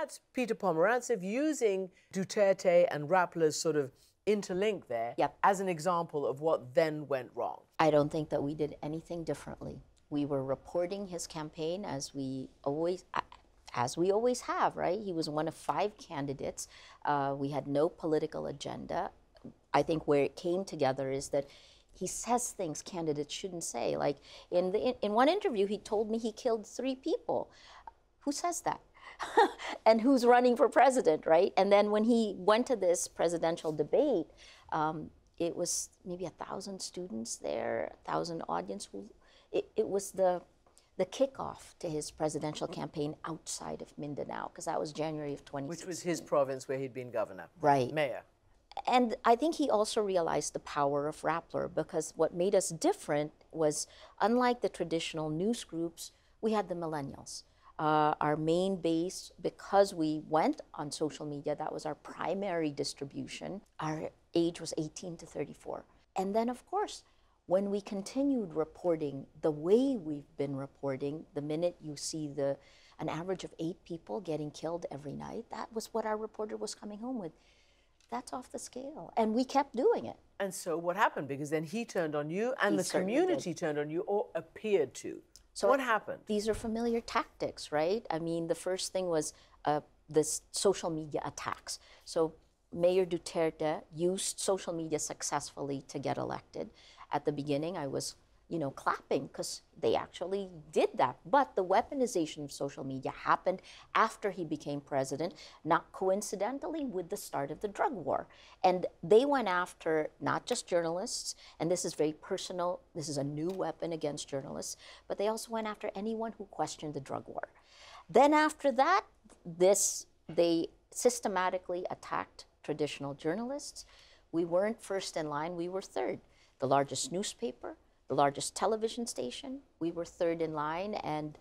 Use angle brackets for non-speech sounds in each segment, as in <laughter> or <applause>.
that's Peter Pomerantsev using Duterte and Rappler's sort of interlink there yep. as an example of what then went wrong. I don't think that we did anything differently. We were reporting his campaign as we always as we always have, right? He was one of five candidates. Uh, we had no political agenda. I think where it came together is that he says things candidates shouldn't say. Like in the in one interview, he told me he killed three people. Who says that? <laughs> and who's running for president, right? And then when he went to this presidential debate, um, it was maybe a thousand students there, a thousand audience. Who, it, it was the the kickoff to his presidential campaign outside of Mindanao, because that was January of 2016. Which was his province where he'd been governor. Right. Mayor. And I think he also realized the power of Rappler, because what made us different was unlike the traditional news groups, we had the millennials. Uh, our main base, because we went on social media, that was our primary distribution, our age was 18 to 34. And then, of course, when we continued reporting the way we've been reporting, the minute you see the an average of eight people getting killed every night, that was what our reporter was coming home with. That's off the scale. And we kept doing it. And so what happened? Because then he turned on you and he the community did. turned on you or appeared to. So what happened? These are familiar tactics, right? I mean, the first thing was uh, this social media attacks. So Mayor Duterte used social media successfully to get elected. At the beginning, I was you know, clapping because they actually did that. But the weaponization of social media happened after he became president, not coincidentally with the start of the drug war. And they went after not just journalists, and this is very personal, this is a new weapon against journalists, but they also went after anyone who questioned the drug war. Then after that, this they systematically attacked traditional journalists. We weren't first in line, we were third. The largest newspaper, the largest television station. We were third in line, and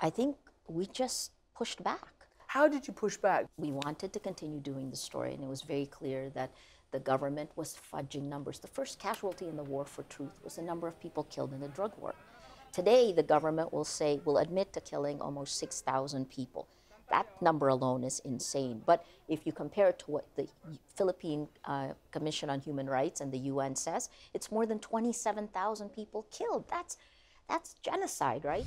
I think we just pushed back. How did you push back? We wanted to continue doing the story, and it was very clear that the government was fudging numbers. The first casualty in the war for truth was the number of people killed in the drug war. Today, the government will say, will admit to killing almost 6,000 people that number alone is insane. But if you compare it to what the Philippine uh, Commission on Human Rights and the UN says, it's more than 27,000 people killed. That's, that's genocide, right?